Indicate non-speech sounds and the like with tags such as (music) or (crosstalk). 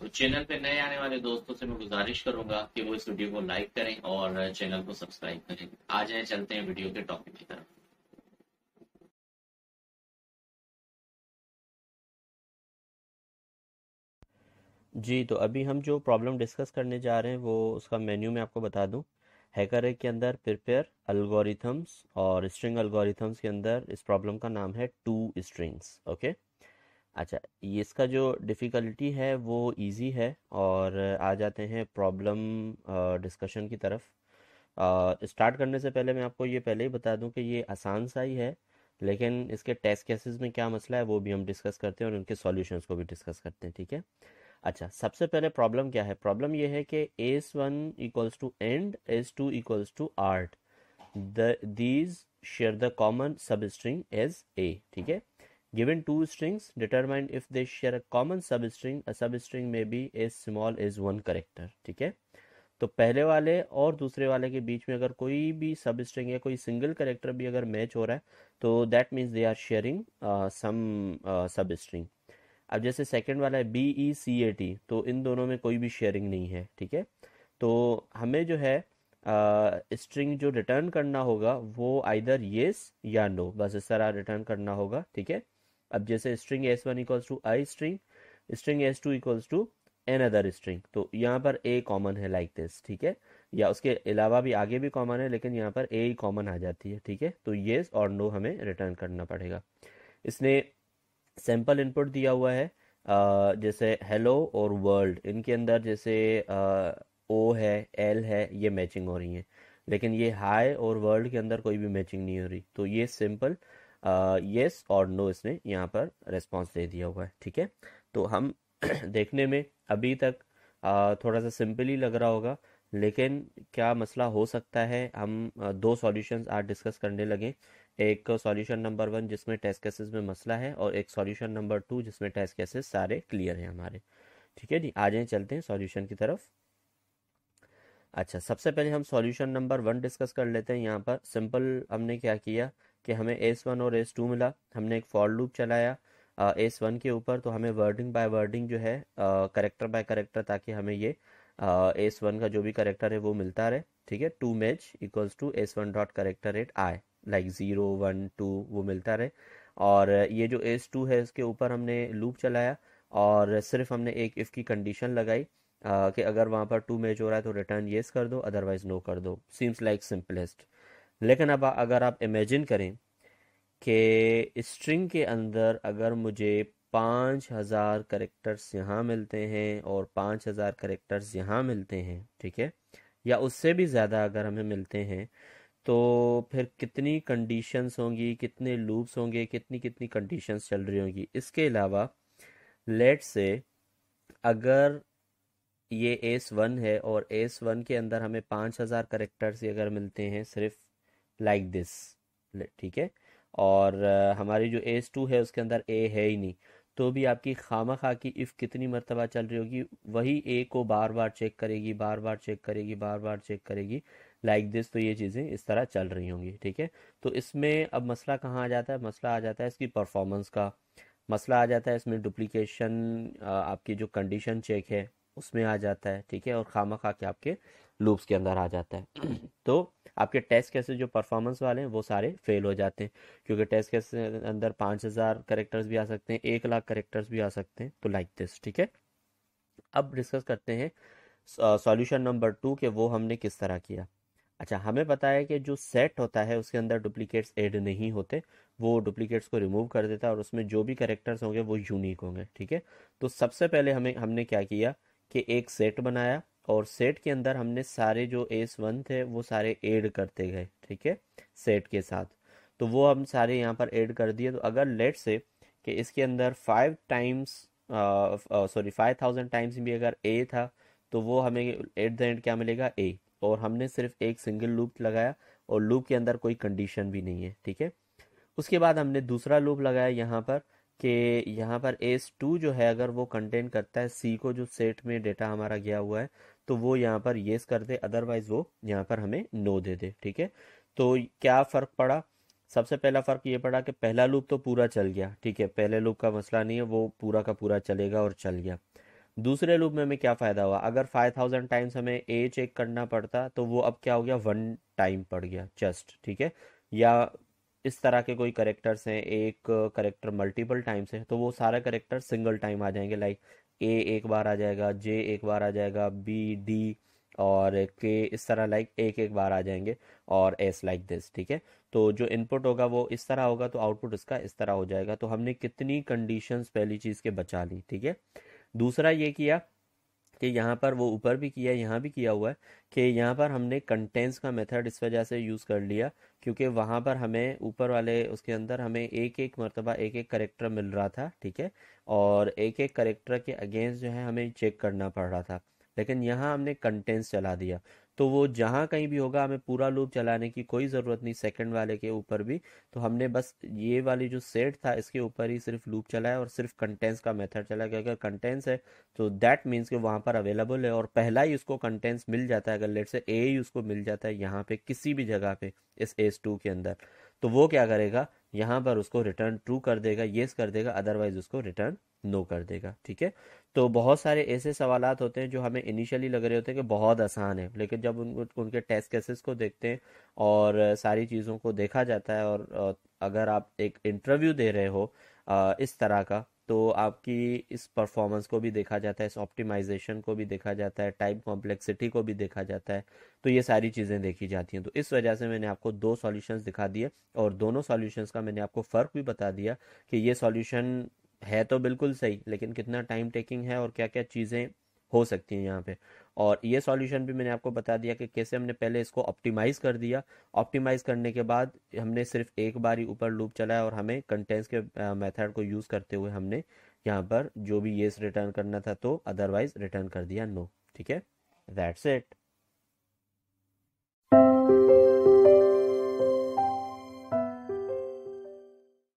तो चैनल पे नए आने वाले दोस्तों से मैं गुजारिश करूंगा कि वो इस वीडियो को लाइक करें और चैनल को सब्सक्राइब करें आ जाए चलते हैं वीडियो के टॉपिक की तरफ जी तो अभी हम जो प्रॉब्लम डिस्कस करने जा रहे हैं वो उसका मेन्यू मैं आपको बता दूं हैकर के अंदर प्रिपेयर अल्गोरिथम्स और स्ट्रिंग अल्गोरिथम्स के अंदर इस प्रॉब्लम का नाम है टू स्ट्रिंग्स ओके अच्छा ये इसका जो डिफ़िकल्टी है वो इजी है और आ जाते हैं प्रॉब्लम डिस्कशन की तरफ स्टार्ट करने से पहले मैं आपको ये पहले ही बता दूं कि ये आसान सा ही है लेकिन इसके टेस्ट केसेस में क्या मसला है वो भी हम डिस्कस करते हैं और उनके सॉल्यूशंस को भी डिस्कस करते हैं ठीक है अच्छा सबसे पहले प्रॉब्लम क्या है प्रॉब्लम ये है कि S one equals to and S two equals to art the these share the common sub string as a ठीक है Given two strings, determine if they share a common substring. A substring may be as small as one character. ठीक है तो पहले वाले और दूसरे वाले के बीच में अगर कोई भी सब स्ट्रिंग या कोई सिंगल करेक्टर भी अगर मैच हो रहा है तो that means they are sharing some sub string अब जैसे सेकंड वाला है B E C A T तो इन दोनों में कोई भी शेयरिंग नहीं है ठीक है तो हमें जो है स्ट्रिंग uh, जो रिटर्न करना होगा वो आइदर येस या नो बस इस तरह रिटर्न करना होगा ठीक है अब जैसे string S one equals to I string string S two equals to another string तो यहाँ पर ए कॉमन है लाइक दिस ठीक है या उसके अलावा भी आगे भी कॉमन है लेकिन यहाँ पर ए ही कॉमन आ जाती है ठीक है तो येस और नो हमें रिटर्न करना पड़ेगा इसने सैम्पल इनपुट दिया हुआ है जैसे हेलो और वर्ल्ड इनके अंदर जैसे ओ है एल है ये मैचिंग हो रही है लेकिन ये हाई और वर्ल्ड के अंदर कोई भी मैचिंग नहीं हो रही तो ये सिंपल यस और नो इसने यहाँ पर रेस्पॉन्स दे दिया हुआ है ठीक है तो हम (clears throat) देखने में अभी तक आ, थोड़ा सा सिंपल ही लग रहा होगा लेकिन क्या मसला हो सकता है हम दो सॉल्यूशंस आज डिस्कस करने लगे एक सॉल्यूशन नंबर वन जिसमें टेस्ट केसेस में मसला है और एक सॉल्यूशन नंबर टू जिसमें टेस्ट केसेस सारे क्लियर हैं हमारे ठीक है जी आ जाए चलते हैं सॉल्यूशन की तरफ अच्छा सबसे पहले हम सॉल्यूशन नंबर वन डिस्कस कर लेते हैं यहाँ पर सिंपल हमने क्या किया कि हमें एस वन और एस टू मिला हमने एक फॉर लूप चलाया एस वन के ऊपर तो हमें वर्डिंग बाय वर्डिंग जो है करेक्टर बाय करेक्टर ताकि हमें ये एस वन का जो भी करेक्टर है वो मिलता रहे ठीक है to match equals to S one dot character at I like zero one two वो मिलता रहे और ये जो एस टू है इसके ऊपर हमने लूप चलाया और सिर्फ हमने एक इफ़ की कंडीशन लगाई कि अगर वहाँ पर टू मैच हो रहा है तो रिटर्न येस कर दो अदरवाइज नो कर दो सीम्स लाइक सिंपलेस्ट लेकिन अब अगर आप इमेजिन करें कि स्ट्रिंग के अंदर अगर मुझे पाँच हज़ार करेक्टर्स यहाँ मिलते हैं और पाँच हज़ार करेक्टर्स यहाँ मिलते हैं ठीक है या उससे भी ज़्यादा अगर हमें मिलते हैं तो फिर कितनी कंडीशंस होंगी कितने लूप्स होंगे कितनी कितनी कंडीशंस चल रही होंगी इसके अलावा लेट से अगर ये एस वन है और एस वन के अंदर हमें पाँच हज़ार करेक्टर्स अगर मिलते हैं सिर्फ लाइक दिस ठीक है और हमारी जो एस टू है उसके अंदर ए है ही नहीं तो भी आपकी खामा खा की इफ़ कितनी मरतबा चल रही होगी वही ए को बार बार चेक करेगी बार बार चेक करेगी बार बार चेक करेगी लाइक like दिस तो ये चीज़ें इस तरह चल रही होंगी ठीक है तो इसमें अब मसला कहाँ आ जाता है मसला आ जाता है इसकी परफॉर्मेंस का मसला आ जाता है इसमें डुप्लीकेशन आपकी जो कंडीशन चेक है उसमें आ जाता है ठीक है और खामा खा के आपके लूप्स के अंदर आ जाता है (clears throat) तो आपके टेस्ट कैसे जो परफॉर्मेंस वाले हैं वो सारे फेल हो जाते हैं क्योंकि टेस्ट कैसे अंदर पाँच हज़ार करेक्टर्स भी आ सकते हैं एक लाख करेक्टर्स भी आ सकते हैं तो लाइक दिस ठीक है अब डिस्कस करते हैं सॉल्यूशन नंबर टू के वो हमने किस तरह किया अच्छा हमें पता है कि जो सेट होता है उसके अंदर डुप्लीकेट्स एड नहीं होते वो डुप्लीकेट्स को रिमूव कर देता है और उसमें जो भी करेक्टर्स होंगे वो यूनिक होंगे ठीक है तो सबसे पहले हमें हमने क्या किया कि एक सेट बनाया और सेट के अंदर हमने सारे जो एस वन थे वो सारे ऐड करते गए ठीक है सेट के साथ तो वो हम सारे यहाँ पर ऐड कर दिए तो अगर लेट से कि इसके अंदर five times sorry five thousand times भी अगर ए था तो वो हमें एट द एंड क्या मिलेगा ए और हमने सिर्फ एक सिंगल लूप लगाया और लूप के अंदर कोई कंडीशन भी नहीं है ठीक है उसके बाद हमने दूसरा लूप लगाया यहाँ पर कि यहाँ पर एस टू जो है अगर वो कंटेन करता है सी को जो सेट में डेटा हमारा गया हुआ है तो वो यहाँ पर येस कर दे अदरवाइज वो यहाँ पर हमें नो दे दे ठीक है तो क्या फ़र्क पड़ा सबसे पहला फ़र्क ये पड़ा कि पहला लूप तो पूरा चल गया ठीक है पहले लूप का मसला नहीं है वो पूरा का पूरा चलेगा और चल गया दूसरे लूप में हमें क्या फ़ायदा हुआ अगर फाइव थाउजेंड टाइम्स हमें ए चेक करना पड़ता तो वो अब क्या हो गया वन टाइम पड़ गया जस्ट ठीक है या इस तरह के कोई करेक्टर्स हैं एक करेक्टर मल्टीपल टाइम्स है तो वो सारे करेक्टर सिंगल टाइम आ जाएंगे लाइक ए एक बार आ जाएगा जे एक बार आ जाएगा बी डी और के इस तरह लाइक एक एक बार आ जाएंगे और एस लाइक दिस ठीक है तो जो इनपुट होगा वो इस तरह होगा तो आउटपुट इसका इस तरह हो जाएगा तो हमने कितनी कंडीशंस पहली चीज़ के बचा ली ठीक है दूसरा ये किया कि यहाँ पर वो ऊपर भी किया है यहाँ भी किया हुआ है कि यहाँ पर हमने कंटेंस का मेथड इस वजह से यूज़ कर लिया क्योंकि वहाँ पर हमें ऊपर वाले उसके अंदर हमें एक एक मरतबा एक एक करेक्टर मिल रहा था ठीक है और एक एक करेक्टर के अगेंस्ट जो है हमें चेक करना पड़ रहा था लेकिन यहाँ हमने कंटेंस चला दिया तो वो जहाँ कहीं भी होगा हमें पूरा लूप चलाने की कोई ज़रूरत नहीं सेकंड वाले के ऊपर भी तो हमने बस ये वाली जो सेट था इसके ऊपर ही सिर्फ लूप चलाया और सिर्फ कंटेंस का मेथड चलाया गया अगर कंटेंस है तो दैट मीन्स कि वहाँ पर अवेलेबल है और पहला ही उसको कंटेंस मिल जाता है अगर लेट से ए ही उसको मिल जाता है यहाँ पे किसी भी जगह पे इस एस टू के अंदर तो वो क्या करेगा यहाँ पर उसको रिटर्न ट्रू कर देगा येस कर देगा अदरवाइज उसको रिटर्न नो कर देगा ठीक है तो बहुत सारे ऐसे सवाल होते हैं जो हमें इनिशियली लग रहे होते हैं कि बहुत आसान है लेकिन जब उन, उनके टेस्ट केसेस को देखते हैं और सारी चीज़ों को देखा जाता है और अगर आप एक इंटरव्यू दे रहे हो इस तरह का तो आपकी इस परफॉर्मेंस को भी देखा जाता है इस ऑप्टिमाइजेशन को भी देखा जाता है टाइप कॉम्प्लेक्सिटी को भी देखा जाता है तो ये सारी चीज़ें देखी जाती हैं तो इस वजह से मैंने आपको दो सॉल्यूशंस दिखा दिए और दोनों सॉल्यूशंस का मैंने आपको फ़र्क भी बता दिया कि ये सॉल्यूशन है तो बिल्कुल सही लेकिन कितना टाइम टेकिंग है और क्या क्या चीज़ें हो सकती हैं यहाँ पे और ये सॉल्यूशन भी मैंने आपको बता दिया कि कैसे हमने पहले इसको ऑप्टिमाइज़ कर दिया ऑप्टिमाइज़ करने के बाद हमने सिर्फ एक बार ही ऊपर लूप चलाया और हमें कंटेंस के मेथड को यूज़ करते हुए हमने यहाँ पर जो भी येस रिटर्न करना था तो अदरवाइज रिटर्न कर दिया नो ठीक है दैट्स इट